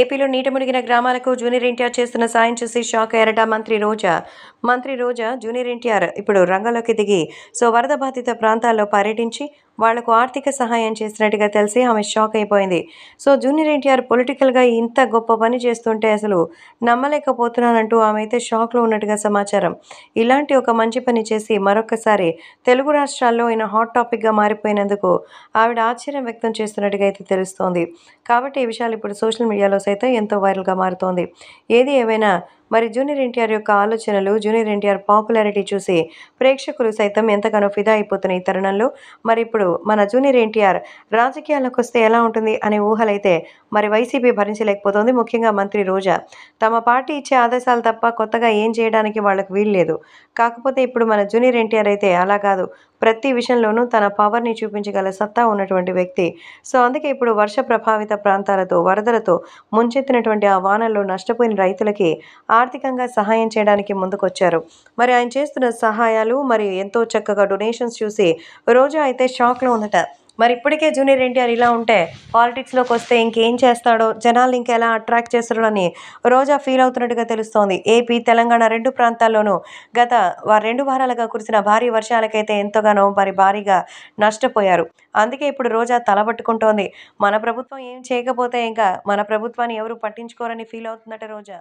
ఏపీలో నీట మునిగిన గ్రామాలకు జూనియర్ ఎన్టీఆర్ చేస్తున్న సాయం చూసి షాక్ అయ్యారట మంత్రి రోజా మంత్రి రోజా జూనియర్ ఎన్టీఆర్ ఇప్పుడు రంగంలోకి దిగి సో వరద బాధిత ప్రాంతాల్లో పర్యటించి వాళ్లకు ఆర్థిక సహాయం చేసినట్టుగా తెలిసి ఆమె షాక్ అయిపోయింది సో జూనియర్ ఎన్టీఆర్ పొలిటికల్గా ఇంత గొప్ప పని చేస్తుంటే అసలు నమ్మలేకపోతున్నానంటూ ఆమె అయితే షాక్లో ఉన్నట్టుగా సమాచారం ఇలాంటి ఒక మంచి పని చేసి మరొకసారి తెలుగు రాష్ట్రాల్లో ఈయన హాట్ టాపిక్గా మారిపోయినందుకు ఆవిడ ఆశ్చర్యం వ్యక్తం చేస్తున్నట్టుగా అయితే తెలుస్తోంది కాబట్టి ఈ విషయాలు ఇప్పుడు సోషల్ మీడియాలో సైతం ఎంతో వైరల్గా మారుతోంది ఏది ఏమైనా మరి జూనియర్ ఎన్టీఆర్ యొక్క ఆలోచనలు జూనియర్ ఎన్టీఆర్ పాపులారిటీ చూసి ప్రేక్షకులు సైతం ఎంతగానో ఫిదా అయిపోతున్న ఈ తరుణంలో మరి ఇప్పుడు మన జూనియర్ ఎన్టీఆర్ రాజకీయాలకు వస్తే ఎలా ఉంటుంది అనే ఊహలైతే మరి వైసీపీ భరించలేకపోతుంది ముఖ్యంగా మంత్రి రోజా తమ పార్టీ ఇచ్చే ఆదేశాలు తప్ప కొత్తగా ఏం చేయడానికి వాళ్లకు వీల్లేదు కాకపోతే ఇప్పుడు మన జూనియర్ ఎన్టీఆర్ అయితే అలా కాదు ప్రతి విషయంలోనూ తన పవర్ని చూపించగల సత్తా ఉన్నటువంటి వ్యక్తి సో అందుకే ఇప్పుడు వర్ష ప్రభావిత ప్రాంతాలతో వరదలతో ముంచెత్తినటువంటి ఆ వానల్లో నష్టపోయిన రైతులకి ఆర్థికంగా సహాయం చేయడానికి ముందుకొచ్చారు మరి ఆయన చేస్తున్న సహాయాలు మరి ఎంతో చక్కగా డొనేషన్స్ చూసి రోజా అయితే షాక్లో ఉందట మరి ఇప్పటికే జూనియర్ ఎన్టీఆర్ ఇలా ఉంటే పాలిటిక్స్లోకి వస్తే ఇంకేం చేస్తాడో జనాలు ఇంకెలా అట్రాక్ట్ అని రోజా ఫీల్ అవుతున్నట్టుగా తెలుస్తోంది ఏపీ తెలంగాణ రెండు ప్రాంతాల్లోనూ గత రెండు వారాలుగా కురిసిన భారీ వర్షాలకైతే ఎంతగానో మరి భారీగా నష్టపోయారు అందుకే ఇప్పుడు రోజా తలబట్టుకుంటోంది మన ప్రభుత్వం ఏం చేయకపోతే ఇంకా మన ప్రభుత్వాన్ని ఎవరు పట్టించుకోరని ఫీల్ అవుతుందట రోజా